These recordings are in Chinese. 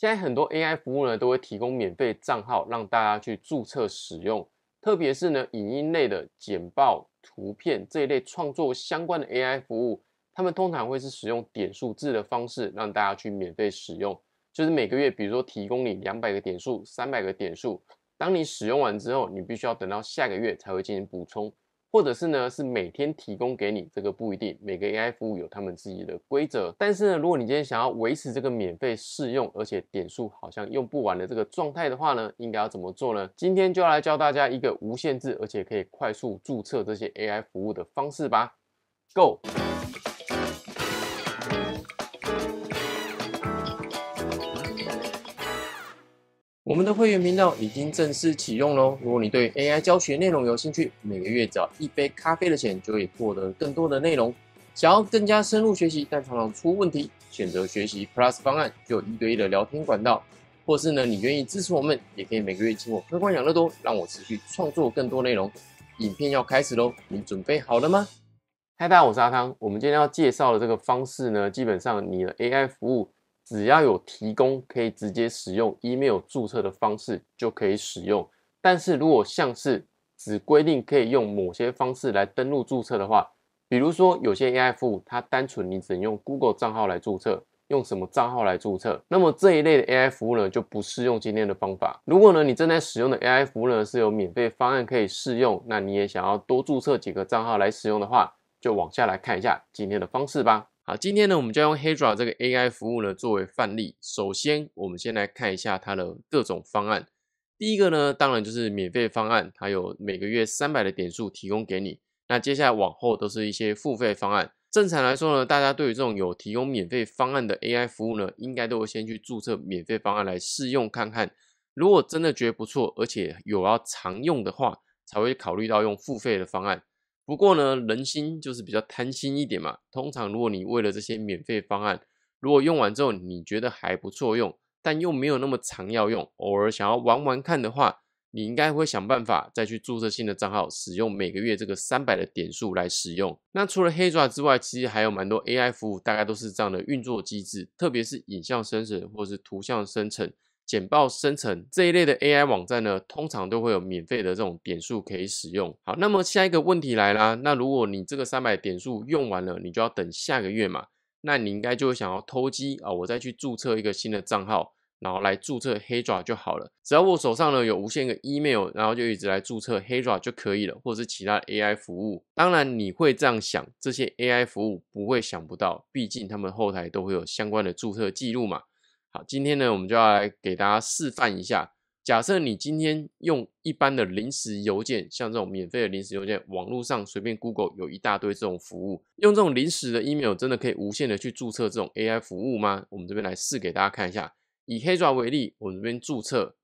现在很多 AI 服务呢，都会提供免费账号让大家去注册使用。特别是呢，影音类的剪报、图片这一类创作相关的 AI 服务，他们通常会是使用点数制的方式让大家去免费使用。就是每个月，比如说提供你两百个点数、三百个点数，当你使用完之后，你必须要等到下个月才会进行补充。或者是呢，是每天提供给你这个不一定，每个 AI 服务有他们自己的规则。但是呢，如果你今天想要维持这个免费试用，而且点数好像用不完的这个状态的话呢，应该要怎么做呢？今天就要来教大家一个无限制，而且可以快速注册这些 AI 服务的方式吧。Go。我们的会员频道已经正式启用喽！如果你对 AI 教学内容有兴趣，每个月只要一杯咖啡的钱，就可以获得更多的内容。想要更加深入学习，但常常出问题，选择学习 Plus 方案，就有一对一的聊天管道。或是呢，你愿意支持我们，也可以每个月请我喝罐养乐多，让我持续创作更多内容。影片要开始喽，你准备好了吗？嗨，大家好，我是阿汤。我们今天要介绍的这个方式呢，基本上你的 AI 服务。只要有提供可以直接使用 email 注册的方式就可以使用，但是如果像是只规定可以用某些方式来登录注册的话，比如说有些 AI 服务它单纯你只能用 Google 账号来注册，用什么账号来注册，那么这一类的 AI 服务呢就不适用今天的方法。如果呢你正在使用的 AI 服务呢是有免费方案可以试用，那你也想要多注册几个账号来使用的话，就往下来看一下今天的方式吧。啊，今天呢，我们就用 h e d r a 这个 AI 服务呢作为范例。首先，我们先来看一下它的各种方案。第一个呢，当然就是免费方案，它有每个月三百的点数提供给你。那接下来往后都是一些付费方案。正常来说呢，大家对于这种有提供免费方案的 AI 服务呢，应该都会先去注册免费方案来试用看看。如果真的觉得不错，而且有要常用的话，才会考虑到用付费的方案。不过呢，人心就是比较贪心一点嘛。通常如果你为了这些免费方案，如果用完之后你觉得还不错用，但又没有那么常要用，偶尔想要玩玩看的话，你应该会想办法再去注册新的账号，使用每个月这个三百的点数来使用。那除了黑爪之外，其实还有蛮多 AI 服务，大概都是这样的运作机制，特别是影像生成或者是图像生成。简报生成这一类的 AI 网站呢，通常都会有免费的这种点数可以使用。好，那么下一个问题来啦，那如果你这个三百点数用完了，你就要等下个月嘛？那你应该就会想要偷机啊，我再去注册一个新的账号，然后来注册黑爪就好了。只要我手上呢有无限个 email，然后就一直来注册黑爪就可以了，或者是其他 AI 服务。当然你会这样想，这些 AI 服务不会想不到，毕竟他们后台都会有相关的注册记录嘛。好，今天呢，我们就要来给大家示范一下。假设你今天用一般的临时邮件，像这种免费的临时邮件，网络上随便 Google 有一大堆这种服务。用这种临时的 email，真的可以无限的去注册这种 AI 服务吗？我们这边来试给大家看一下。以黑爪为例，我们这边注册，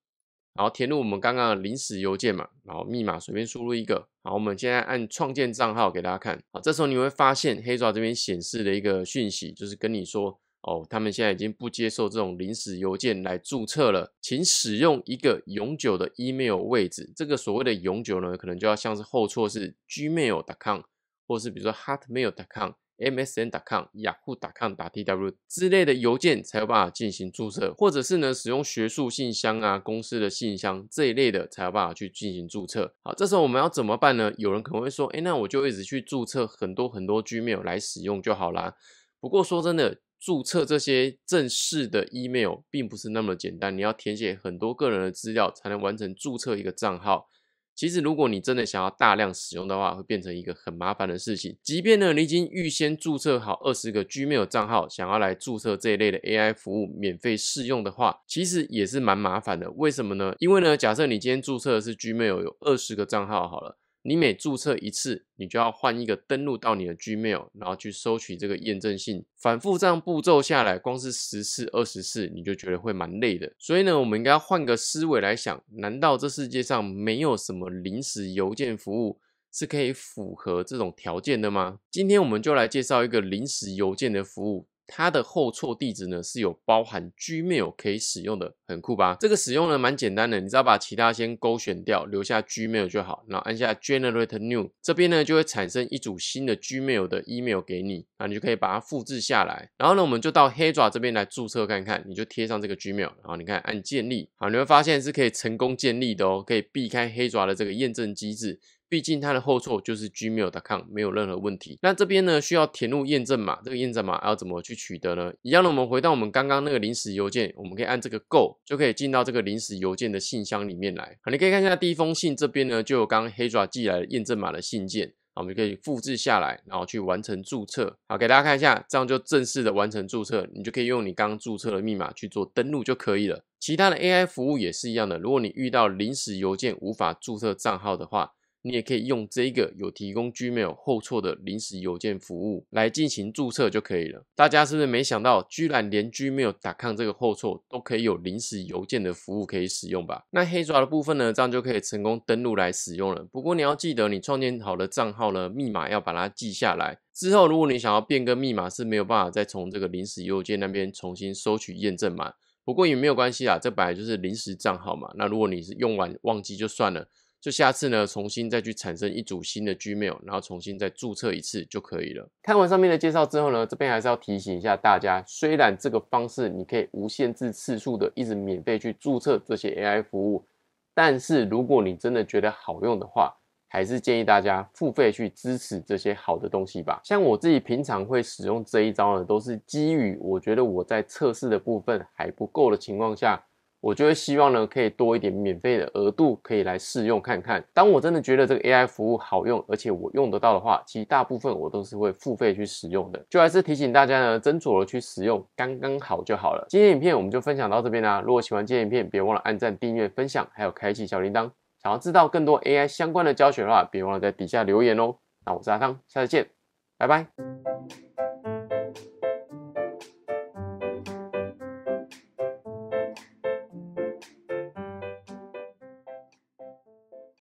然后填入我们刚刚的临时邮件嘛，然后密码随便输入一个。好，我们现在按创建账号给大家看。好，这时候你会发现黑爪这边显示的一个讯息，就是跟你说。哦，他们现在已经不接受这种临时邮件来注册了，请使用一个永久的 email 位置。这个所谓的永久呢，可能就要像是后错是 gmail.com，或是比如说 hotmail.com、msn.com、雅虎 .com、打 t.w 之类的邮件才有办法进行注册，或者是呢使用学术信箱啊、公司的信箱这一类的才有办法去进行注册。好，这时候我们要怎么办呢？有人可能会说，哎，那我就一直去注册很多很多 gmail 来使用就好啦。不过说真的。注册这些正式的 email 并不是那么的简单，你要填写很多个人的资料才能完成注册一个账号。其实，如果你真的想要大量使用的话，会变成一个很麻烦的事情。即便呢，你已经预先注册好二十个 Gmail 账号，想要来注册这一类的 AI 服务免费试用的话，其实也是蛮麻烦的。为什么呢？因为呢，假设你今天注册的是 Gmail，有二十个账号好了。你每注册一次，你就要换一个登录到你的 Gmail，然后去收取这个验证信，反复这样步骤下来，光是十次、二十次，你就觉得会蛮累的。所以呢，我们应该换个思维来想，难道这世界上没有什么临时邮件服务是可以符合这种条件的吗？今天我们就来介绍一个临时邮件的服务。它的后错地址呢是有包含 Gmail 可以使用的，很酷吧？这个使用呢蛮简单的，你只要把其他先勾选掉，留下 Gmail 就好，然后按下 Generate New，这边呢就会产生一组新的 Gmail 的 email 给你，啊，你就可以把它复制下来。然后呢，我们就到黑爪这边来注册看看，你就贴上这个 Gmail，然后你看按建立，好，你会发现是可以成功建立的哦，可以避开黑爪的这个验证机制。毕竟它的后缀就是 gmail.com，没有任何问题。那这边呢，需要填入验证码，这个验证码要怎么去取得呢？一样的，我们回到我们刚刚那个临时邮件，我们可以按这个 Go，就可以进到这个临时邮件的信箱里面来。好，你可以看一下第一封信这边呢，就有刚刚黑爪寄来的验证码的信件，我们就可以复制下来，然后去完成注册。好，给大家看一下，这样就正式的完成注册，你就可以用你刚刚注册的密码去做登录就可以了。其他的 AI 服务也是一样的，如果你遇到临时邮件无法注册账号的话，你也可以用这个有提供 Gmail 后错的临时邮件服务来进行注册就可以了。大家是不是没想到，居然连 Gmail 打抗这个后错都可以有临时邮件的服务可以使用吧？那黑爪的部分呢？这样就可以成功登录来使用了。不过你要记得，你创建好的账号呢，密码要把它记下来。之后如果你想要变更密码，是没有办法再从这个临时邮件那边重新收取验证码。不过也没有关系啊，这本来就是临时账号嘛。那如果你是用完忘记就算了。就下次呢，重新再去产生一组新的 Gmail，然后重新再注册一次就可以了。看完上面的介绍之后呢，这边还是要提醒一下大家，虽然这个方式你可以无限制次数的一直免费去注册这些 AI 服务，但是如果你真的觉得好用的话，还是建议大家付费去支持这些好的东西吧。像我自己平常会使用这一招呢，都是基于我觉得我在测试的部分还不够的情况下。我就会希望呢，可以多一点免费的额度，可以来试用看看。当我真的觉得这个 A I 服务好用，而且我用得到的话，其实大部分我都是会付费去使用的。就还是提醒大家呢，斟酌了去使用，刚刚好就好了。今天影片我们就分享到这边啦。如果喜欢今天影片，别忘了按赞、订阅、分享，还有开启小铃铛。想要知道更多 A I 相关的教学的话，别忘了在底下留言哦。那我是阿汤，下次见，拜拜。